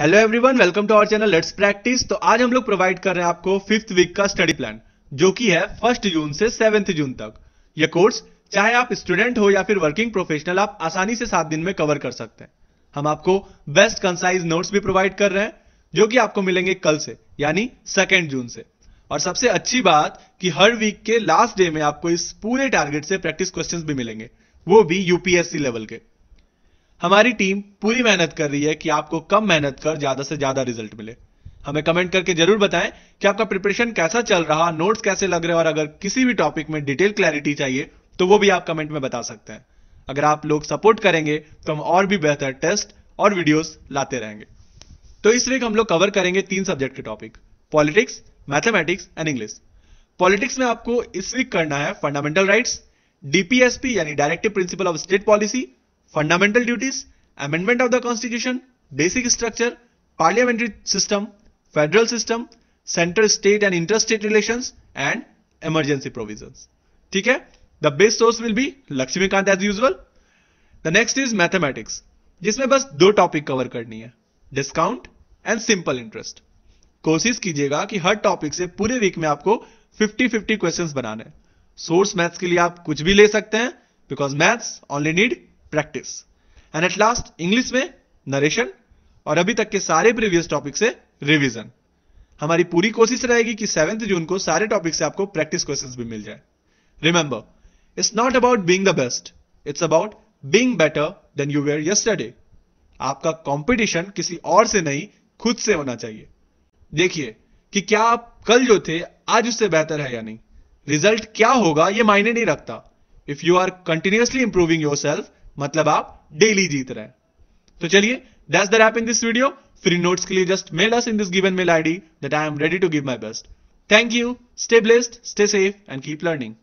hello everyone welcome to our channel let's practice तो आज हम लोग प्रोवाइड कर रहे हैं आपको फिफ्थ वीक का स्टडी प्लान जो कि है फर्स्ट जून से सेवेंथ जून तक ये कोर्स चाहे आप स्टूडेंट हो या फिर वर्किंग प्रोफेशनल आप आसानी से सात दिन में कवर कर सकते हैं हम आपको बेस्ट कंसाइज नोट्स भी प्रोवाइड कर रहे हैं जो कि आपको मिलेंगे कल से यानी सेकेंड जून से और सबसे अच्छी बात कि हर वीक के लास्ट डे में आपको इस पूरे टारगेट से प्रैक्टिस क्वेश्चंस भी मिलेंगे वो भी यूपीएससी लेवल के हमारी टीम पूरी मेहनत कर रही है कि आपको कम मेहनत कर ज्यादा से ज्यादा रिजल्ट मिले हमें कमेंट करके जरूर बताएं कि आपका प्रिपरेशन कैसा चल रहा नोट्स कैसे लग रहे और अगर किसी भी टॉपिक में डिटेल क्लैरिटी चाहिए तो वो भी आप कमेंट में बता सकते हैं अगर आप लोग सपोर्ट करेंगे तो हम और भी बेहतर टेस्ट और वीडियोस लाते रहेंगे तो इस वीक हम लोग कवर करेंगे तीन सब्जेक्ट के topic politics mathematics and English politics में आपको इस वीक करना है फंडामेंटल राइट्स डीपीएसपी यानी directive principle of state policy fundamental duties amendment of the constitution basic structure parliamentary system federal system central state and inter state relation and emergency provision ठीक है the best source will be Laxmikanth as usual the next is mathematics जिसमें बस दो topic cover करनी है discount and simple interest कोशिश कीजिएगा कि हर टॉपिक से पूरे वीक में आपको 50-50 क्वेश्चंस बनाने सोर्स मैथ्स के लिए आप कुछ भी ले सकते हैं because maths only need practice and at last English में नरेशन और अभी तक के सारे प्रीवियस टॉपिक से रिविजन हमारी पूरी कोशिश रहेगी कि सेवेंथ जून को सारे टॉपिक से आपको प्रैक्टिस क्वेश्चन भी मिल जाए remember it's not about being the best it's about being better than you were yesterday आपका कॉम्पिटिशन किसी और से नहीं खुद से होना चाहिए देखिए कि क्या आप कल जो थे आज उससे बेहतर है या नहीं रिजल्ट क्या होगा ये मायने नहीं रखता if you are continuously improving your self मतलब आप डेली जीत रहे हैं तो चलिए that's the wrap in this video free notes के लिए just mail us in this given mail ID that I am ready to give my best thank you stay blessed stay safe and keep learning